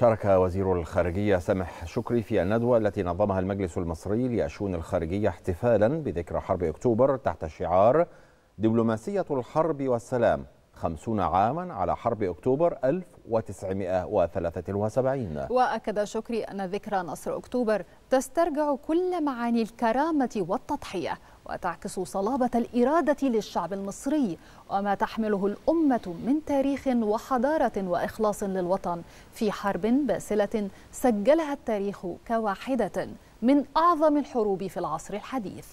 شارك وزير الخارجية سامح شكري في الندوة التي نظمها المجلس المصري لأشؤون الخارجية احتفالا بذكرى حرب أكتوبر تحت شعار دبلوماسية الحرب والسلام خمسون عاما على حرب أكتوبر 1973 وأكد شكري أن ذكرى نصر أكتوبر تسترجع كل معاني الكرامة والتضحية وتعكس صلابة الإرادة للشعب المصري وما تحمله الأمة من تاريخ وحضارة وإخلاص للوطن في حرب باسلة سجلها التاريخ كواحدة من أعظم الحروب في العصر الحديث